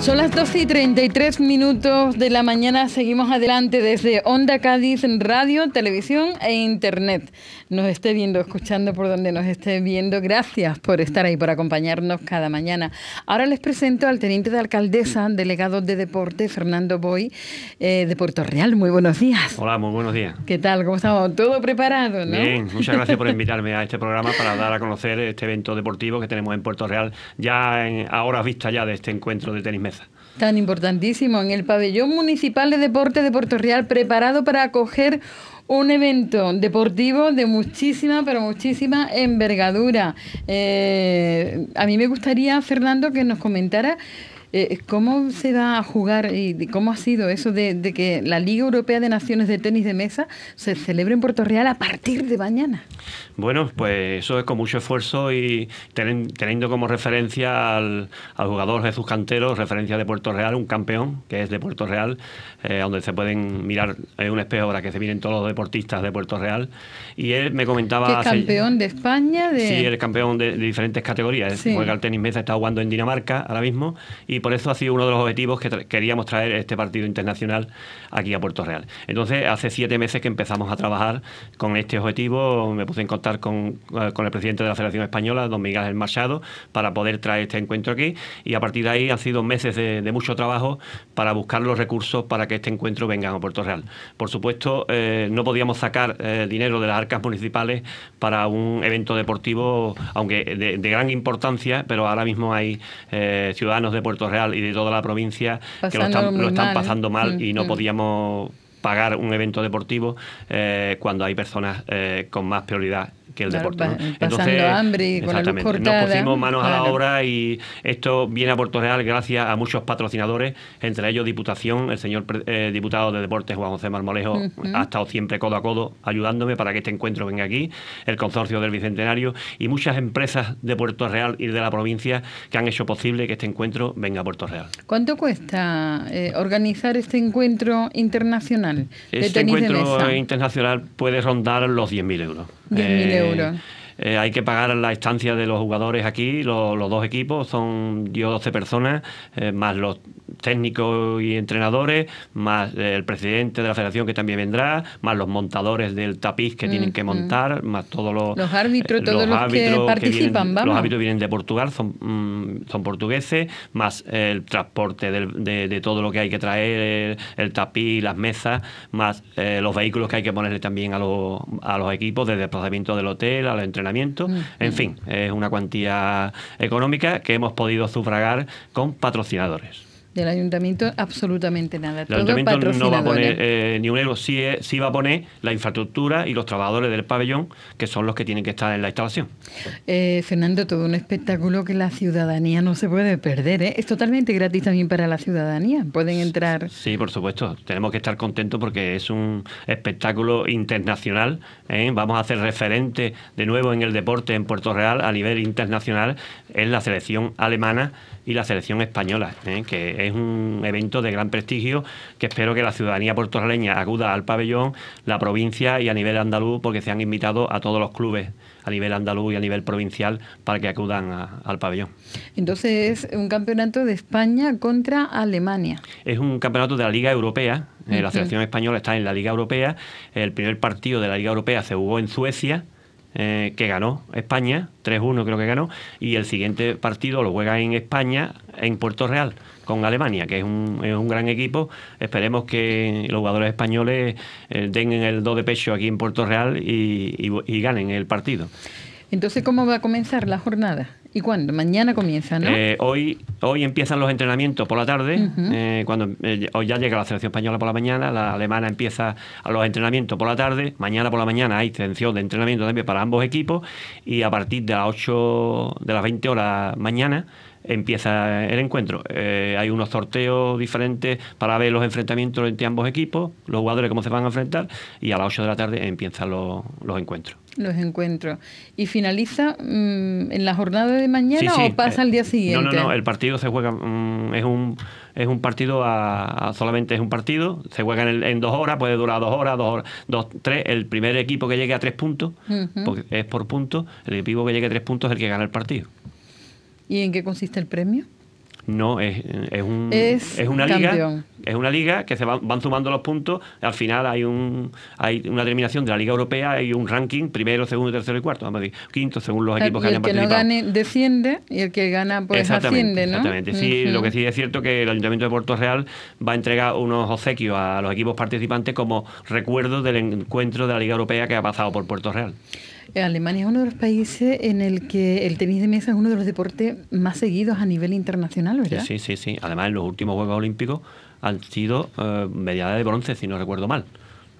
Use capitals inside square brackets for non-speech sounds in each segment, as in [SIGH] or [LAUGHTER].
Son las 12 y 33 minutos de la mañana. Seguimos adelante desde Onda Cádiz, en radio, televisión e internet. Nos esté viendo, escuchando por donde nos esté viendo. Gracias por estar ahí, por acompañarnos cada mañana. Ahora les presento al teniente de alcaldesa, delegado de deporte, Fernando Boy, eh, de Puerto Real. Muy buenos días. Hola, muy buenos días. ¿Qué tal? ¿Cómo estamos? Todo preparado, ¿no? Bien, muchas gracias por [LAUGHS] invitarme a este programa para dar a conocer este evento deportivo que tenemos en Puerto Real, ya en, a horas vista ya de este encuentro de tenis tan importantísimo en el pabellón municipal de Deportes de Puerto Real preparado para acoger un evento deportivo de muchísima, pero muchísima envergadura. Eh, a mí me gustaría, Fernando, que nos comentara eh, ¿Cómo se va a jugar y cómo ha sido eso de, que la Liga Europea de Naciones de Tenis de Mesa se celebre en Puerto Real a partir de mañana? Bueno, pues eso es con mucho esfuerzo y teniendo como referencia al, jugador Jesús Cantero, referencia de Puerto Real, un campeón que es de Puerto Real, eh, donde se pueden mirar en un espejo para que se miren todos los deportistas de Puerto Real. Y él me comentaba... Que campeón de España? De... Sí, el campeón de, diferentes categorías. porque Juega el tenis mesa, está jugando en Dinamarca ahora mismo y y por eso ha sido uno de los objetivos que queríamos traer este partido internacional aquí a Puerto Real. Entonces, hace siete meses que empezamos a trabajar con este objetivo, me puse en contacto con, eh, el presidente de la Federación Española, don Miguel El Machado, para poder traer este encuentro aquí y a partir de ahí han sido meses de, mucho trabajo para buscar los recursos para que este encuentro venga a Puerto Real. Por supuesto, eh, no podíamos sacar eh, dinero de las arcas municipales para un evento deportivo, aunque de, gran importancia, pero ahora mismo hay ciudadanos de Puerto Real y de toda la provincia que lo están, ¿eh? pasando mal, mm, y no mm. podíamos pagar un evento deportivo eh, cuando hay personas eh, con más prioridad que el deporte. ¿no? Entonces, hambre, con nos pusimos manos a la obra y esto viene a Puerto Real gracias a muchos patrocinadores, entre ellos Diputación, el señor eh, diputado de Deportes Juan José Marmolejo ha estado siempre codo a codo ayudándome para que este encuentro venga aquí, el Consorcio del Bicentenario y muchas empresas de Puerto Real y de la provincia que han hecho posible que este encuentro venga a Puerto Real. ¿Cuánto cuesta organizar este encuentro internacional? este encuentro internacional puede rondar los 10.000 euros. Eh, eh, hay que pagar la estancia de los jugadores aquí, los, dos equipos, son yo 12 personas, eh, más los técnicos y entrenadores, más el presidente de la federación que también vendrá, más los montadores del tapiz que tienen que montar, más todos los, árbitros, eh, todos que participan. Los árbitros vienen de Portugal, son, mm, portugueses, más el transporte de, todo lo que hay que traer, el, tapiz, las mesas, más eh, los vehículos que hay que ponerle también a los, equipos, desde el del hotel, al entrenamiento en fin, es una cuantía económica que hemos podido sufragar con patrocinadores. Del ayuntamiento, absolutamente nada. El ayuntamiento no va a poner eh, ni un euro, sí, eh, sí, va a poner la infraestructura y los trabajadores del pabellón, que son los que tienen que estar en la instalación. Eh, Fernando, todo un espectáculo que la ciudadanía no se puede perder. Es totalmente gratis también para la ciudadanía. Pueden entrar. Sí, por supuesto. Tenemos que estar contentos porque es un espectáculo internacional. Vamos a hacer referente de nuevo en el deporte en Puerto Real a nivel internacional. en la selección alemana y la selección española, que es es un evento de gran prestigio que espero que la ciudadanía puertorraleña acuda al pabellón, la provincia y a nivel andaluz, porque se han invitado a todos los clubes a nivel andaluz y a nivel provincial para que acudan al pabellón. Entonces es un campeonato de España contra Alemania. Es un campeonato de la Liga Europea. Eh, la selección española está en la Liga Europea. El primer partido de la Liga Europea se jugó en Suecia. Eh, que ganó España, 3-1 creo que ganó, y el siguiente partido lo juega en España, en Puerto Real, con Alemania, que es un, gran equipo. Esperemos que los jugadores españoles tengan eh, den el do de pecho aquí en Puerto Real y ganen el partido. Entonces, ¿cómo va a comenzar la jornada? ¿Y cuándo? Mañana comienza, ¿no? Eh, hoy, hoy empiezan los entrenamientos por la tarde, eh, cuando eh, hoy ya llega la selección española por la mañana, la alemana empieza a los entrenamientos por la tarde, mañana por la mañana hay extensión de entrenamiento también para ambos equipos y a partir de las 8 de las 20 horas mañana empieza el encuentro. Eh, hay unos sorteos diferentes para ver los enfrentamientos entre ambos equipos, los jugadores cómo se van a enfrentar, y a las 8 de la tarde empiezan los, encuentros. Los encuentros. ¿Y finaliza mm, en la jornada de mañana o pasa eh, al día siguiente? No, no, no, el partido se juega, mm, es, un, es un partido, solamente es un partido, se juega en, dos horas, puede durar dos horas, dos tres, el primer equipo que llegue a tres puntos, es por puntos, el equipo que llegue a tres puntos es el que gana el partido. ¿Y en qué consiste el premio? No, es, un, es, una liga. Es una liga que se van, sumando los puntos. Al final hay un hay una terminación de la Liga Europea, hay un ranking, primero, segundo, tercero y cuarto, vamos a decir, quinto, según los eh, equipos que hayan participado. El que no gane desciende y el que gana pues asciende, ¿no? Exactamente. Sí, lo que sí es cierto que el Ayuntamiento de Puerto Real va a entregar unos obsequios a los equipos participantes como recuerdo del encuentro de la Liga Europea que ha pasado por Puerto Real. Eh, Alemania es uno de los países en el que el tenis de mesa es uno de los deportes más seguidos a nivel internacional, ¿verdad? Sí, sí, sí. Además, en los últimos Juegos Olímpicos han sido eh, de bronce, si no recuerdo mal.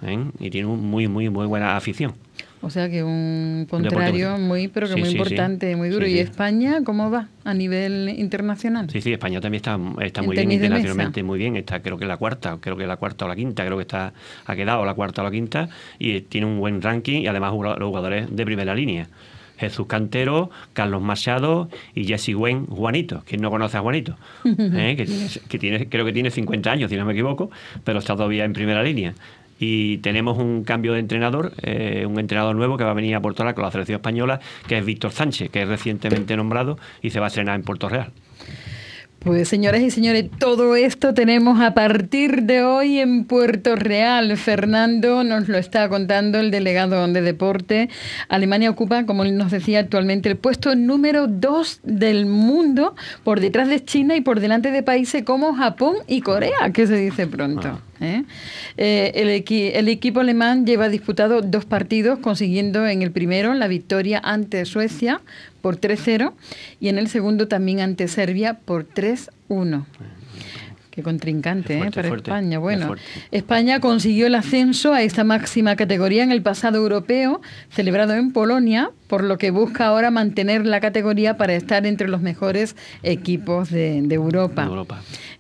¿eh? Y tiene muy, muy, muy buena afición. O sea que un contrario muy, pero que muy importante, muy duro. ¿Y España cómo va a nivel internacional? Sí, sí, España también está, está muy bien internacionalmente, muy bien. Está creo que la cuarta, creo que la cuarta o la quinta, creo que está ha quedado la cuarta o la quinta y tiene un buen ranking y además los jugadores de primera línea. Jesús Cantero, Carlos Machado y Jesse Wen Juanito. ¿Quién no conoce a Juanito? [LAUGHS] ¿eh? Que, tiene, creo que tiene 50 años, si no me equivoco, pero está todavía en primera línea y tenemos un cambio de entrenador, eh, un entrenador nuevo que va a venir a Puerto Real con la selección española, que es Víctor Sánchez, que es recientemente nombrado y se va a estrenar en Puerto Real. Pues señoras y señores, todo esto tenemos a partir de hoy en Puerto Real. Fernando nos lo está contando el delegado de deporte. Alemania ocupa, como nos decía actualmente, el puesto número dos del mundo por detrás de China y por delante de países como Japón y Corea, que se dice pronto. Ah. ¿eh? Eh, el, el, equipo alemán lleva disputado dos partidos, consiguiendo en el primero la victoria ante Suecia por 3-0 y en el segundo también ante Serbia por 3-1 contrincante eh, para España. Bueno, España consiguió el ascenso a esta máxima categoría en el pasado europeo, celebrado en Polonia, por lo que busca ahora mantener la categoría para estar entre los mejores equipos de, Europa.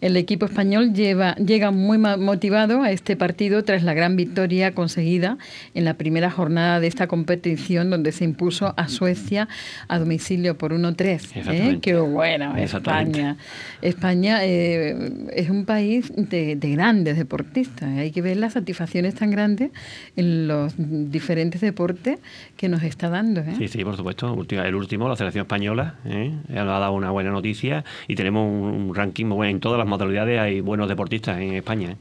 El equipo español lleva, llega muy motivado a este partido tras la gran victoria conseguida en la primera jornada de esta competición, donde se impuso a Suecia a domicilio por 1-3. ¿eh? Qué bueno, España. España eh, es un país de, grandes deportistas. Hay que ver las satisfacciones tan grandes en los diferentes deportes que nos está dando. ¿eh? Sí, sí, por supuesto. El último, la selección española, ¿eh? ha dado una buena noticia y tenemos un ranking muy bueno. En todas las modalidades hay buenos deportistas en España. ¿eh?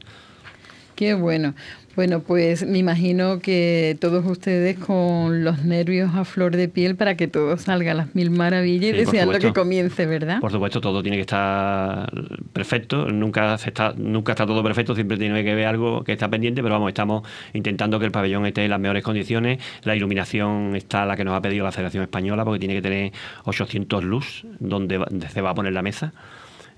Qué bueno. Bueno, pues me imagino que todos ustedes con los nervios a flor de piel para que todo salga a las mil maravillas y deseando que comience, ¿verdad? Por supuesto, todo tiene que estar perfecto, nunca está, nunca está todo perfecto, siempre tiene que haber algo que está pendiente, pero vamos, estamos intentando que el pabellón esté en las mejores condiciones, la iluminación está la que nos ha pedido la Federación Española, porque tiene que tener 800 luz donde se va a poner la mesa.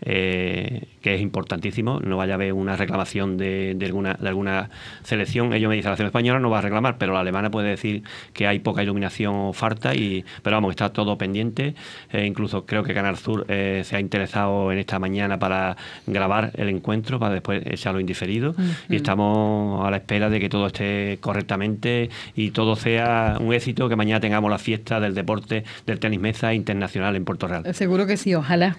Eh, que es importantísimo. No vaya a haber una reclamación de, alguna, de alguna selección. Ellos me dicen, la selección española no va a reclamar, pero la alemana puede decir que hay poca iluminación o falta. Y, pero vamos, está todo pendiente. Eh, incluso creo que Canal Sur eh, se ha interesado en esta mañana para grabar el encuentro, para después echarlo indiferido. Y estamos a la espera de que todo esté correctamente y todo sea un éxito, que mañana tengamos la fiesta del deporte del tenis mesa internacional en Puerto Real. Seguro que sí, ojalá.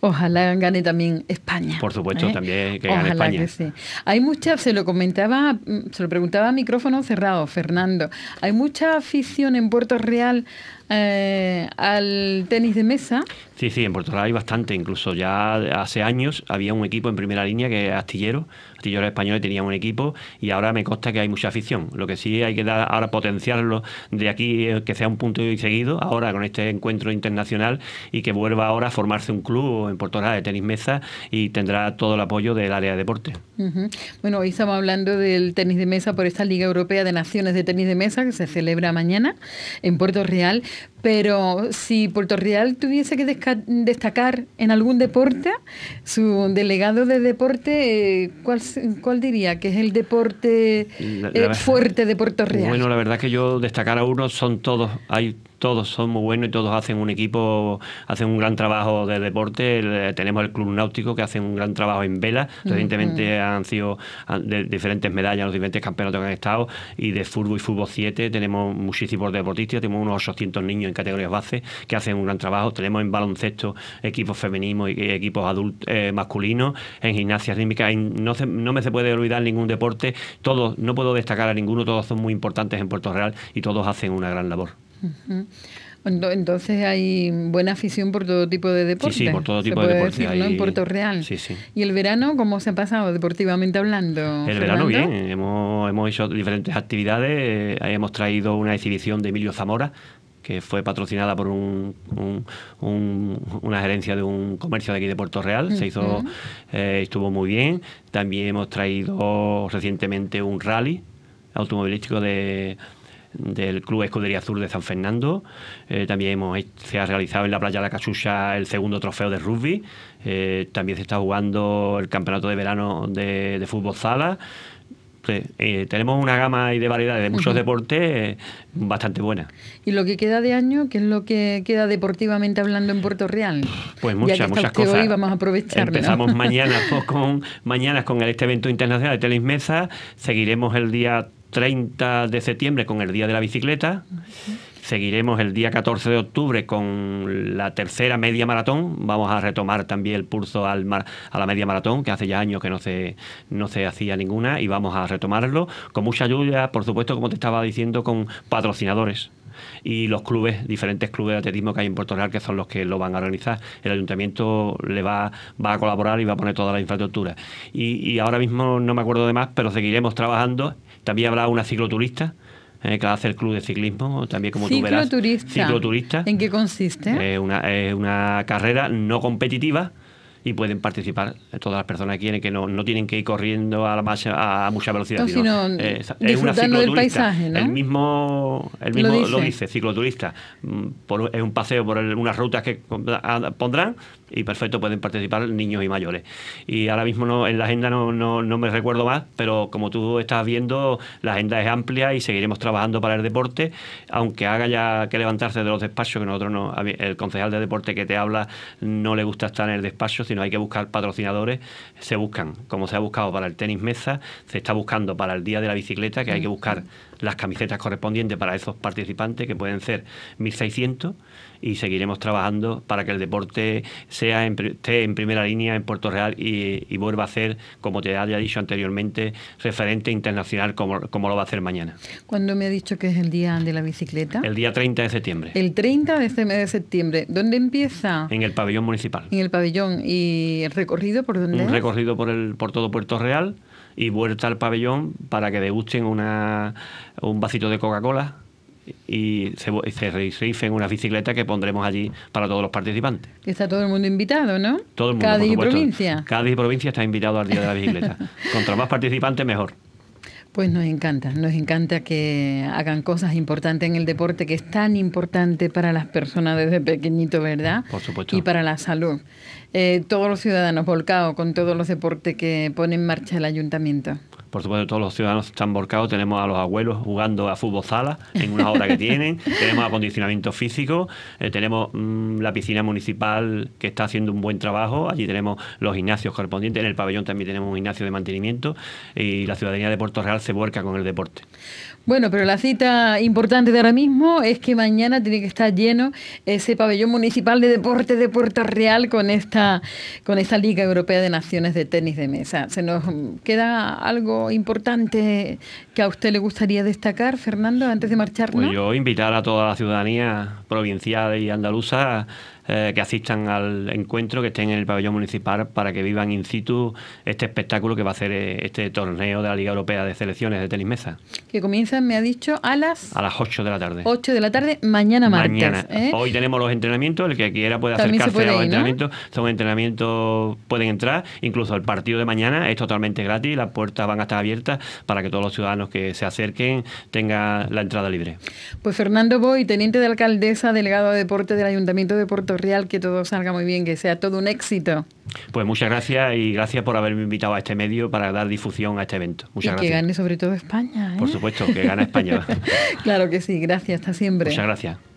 Ojalá gane también España. Por supuesto, ¿eh? también que gane España. sí. Hay mucha, se lo comentaba, se lo preguntaba a micrófono cerrado, Fernando. Hay mucha afición en Puerto Real eh, al tenis de mesa. Sí, sí, en Puerto Real hay bastante. Incluso ya hace años había un equipo en primera línea que es Astillero yo era español tenía un equipo y ahora me consta que hay mucha afición. Lo que sí hay que dar ahora potenciarlo de aquí eh, que sea un punto y seguido ahora con este encuentro internacional y que vuelva ahora a formarse un club en Portugal de tenis mesa y tendrá todo el apoyo del área de deporte. Bueno, hoy estamos hablando del tenis de mesa por esta Liga Europea de Naciones de Tenis de Mesa que se celebra mañana en Puerto Real. Pero si Puerto Real tuviese que destacar en algún deporte, su delegado de deporte, eh, ¿cuál, diría que es el deporte eh, fuerte de Puerto Real? Bueno, la verdad que yo destacar a uno son todos. Hay todos son muy buenos y todos hacen un equipo, hacen un gran trabajo de deporte. Eh, tenemos el Club Náutico que hacen un gran trabajo en vela. Recientemente han sido diferentes medallas, los diferentes campeonatos que han estado. Y de fútbol y fútbol 7 tenemos muchísimos deportistas, tenemos unos 800 niños en categorías base que hacen un gran trabajo. Tenemos en baloncesto equipos femeninos y equipos adultos, eh, masculinos, en gimnasia rítmica. no, no me se puede olvidar ningún deporte. Todos, no puedo destacar a ninguno, todos son muy importantes en Puerto Real y todos hacen una gran labor. Entonces hay buena afición por todo tipo de deportes. Sí, por todo tipo de deportes. En Puerto Real. ¿Y el verano cómo se ha pasado deportivamente hablando? El verano bien. Hemos, hemos hecho diferentes actividades. Eh, hemos traído una exhibición de Emilio Zamora, que fue patrocinada por un, una gerencia de un comercio de aquí de Puerto Real. Se hizo, eh, estuvo muy bien. También hemos traído recientemente un rally automovilístico de, del Club Escudería Azul de San Fernando. Eh, también hemos, se ha realizado en la playa de la Cachucha el segundo trofeo de rugby. Eh, también se está jugando el campeonato de verano de, fútbol sala. Eh, tenemos una gama y de variedad de muchos deportes bastante buena. ¿Y lo que queda de año, qué es lo que queda deportivamente hablando en Puerto Real? Pues muchas, muchas cosas. Hoy vamos a aprovechar. Empezamos [LAUGHS] mañana pues, con mañana con este evento internacional de Telis Mesa, seguiremos el día 30 de septiembre con el Día de la Bicicleta. Seguiremos el día 14 de octubre con la tercera media maratón. Vamos a retomar también el pulso al a la media maratón, que hace ya años que no se, no se hacía ninguna, y vamos a retomarlo con mucha ayuda, por supuesto, como te estaba diciendo, con patrocinadores y los clubes, diferentes clubes de atletismo que hay en Puerto Real, que son los que lo van a organizar. El ayuntamiento le va, va a colaborar y va a poner toda la infraestructura. Y, ahora mismo no me acuerdo de más, pero seguiremos trabajando. También habrá una cicloturista eh, que hace el club de ciclismo, también como tú Cicloturista. ¿En qué consiste? Es una, una carrera no competitiva y pueden participar todas las personas que quieren, que no, no tienen que ir corriendo a, la a mucha velocidad. sino eh, del paisaje, El mismo, el mismo lo dice, cicloturista. Mm, es un paseo por unas rutas que pondrán y perfecto pueden participar niños y mayores. Y ahora mismo en la agenda no, me recuerdo más, pero como tú estás viendo, la agenda es amplia y seguiremos trabajando para el deporte, aunque haga ya que levantarse de los despachos, que nosotros no, el concejal de deporte que te habla no le gusta estar en el despacho, sino hay que buscar patrocinadores, se buscan, como se ha buscado para el tenis mesa, se está buscando para el día de la bicicleta, que hay que mm. buscar las camisetas correspondientes para esos participantes, que pueden ser 1.600 y seguiremos trabajando para que el deporte sea en, esté en primera línea en Puerto Real y, vuelva a ser, como te había dicho anteriormente, referente internacional como, como lo va a hacer mañana. ¿Cuándo me ha dicho que es el día de la bicicleta? El día 30 de septiembre. El 30 de septiembre. ¿Dónde empieza? En el pabellón municipal. En el pabellón. ¿Y el recorrido por dónde? Un recorrido por, el, por todo Puerto Real y vuelta al pabellón para que degusten una, un vasito de Coca-Cola y se, se, se bicicleta que pondremos allí para todos los participantes. Está todo el mundo invitado, ¿no? Todo el mundo. cada provincia. provincia está invitado al Día de la Bicicleta. [LAUGHS] Contra más participantes, mejor. Pues nos encanta, nos encanta que hagan cosas importantes en el deporte, que es tan importante para las personas desde pequeñito, ¿verdad? Por supuesto. Y para la salud. Eh, todos los ciudadanos volcados con todos los deportes que pone en marcha el ayuntamiento. Por supuesto, todos los ciudadanos están volcados. Tenemos a los abuelos jugando a fútbol sala en una hora que [LAUGHS] tienen. tenemos acondicionamiento físico. Eh, tenemos mm, la piscina municipal que está haciendo un buen trabajo. Allí tenemos los gimnasios correspondientes. En el pabellón también tenemos un gimnasio de mantenimiento. Y la ciudadanía de Puerto Real se volca con el deporte. Bueno, pero la cita importante de ahora mismo es que mañana tiene que estar lleno ese pabellón municipal de deportes de Puerto Real con esta con esta Liga Europea de Naciones de Tenis de Mesa. ¿Se nos queda algo importante que a usted le gustaría destacar, Fernando, antes de marcharnos? Pues yo invitar a toda la ciudadanía provincial y andaluza eh, que asistan al encuentro, que estén en el pabellón municipal para que vivan in situ este espectáculo que va a ser eh, este torneo de la Liga Europea de Selecciones de Tenis Mesa. Que comienzan, me ha dicho, a las... A las 8 de la tarde. 8 de la tarde, mañana martes. Mañana. ¿eh? Hoy tenemos los entrenamientos, el que quiera puede acercarse a los entrenamientos. Son entrenamientos, pueden entrar, incluso el partido de mañana es totalmente gratis, las puertas van a estar abiertas para que todos los ciudadanos que se acerquen tengan la entrada libre. Pues Fernando Boy, teniente de alcaldesa, delegado de deporte del Ayuntamiento de Puerto real, que todo salga muy bien, que sea todo un éxito. Pues muchas gracias y gracias por haberme invitado a este medio para dar difusión a este evento. Muchas y gracias. que gane sobre todo España. Por ¿eh? supuesto, que gane España. [LAUGHS] claro que sí, gracias, hasta siempre. Muchas gracias.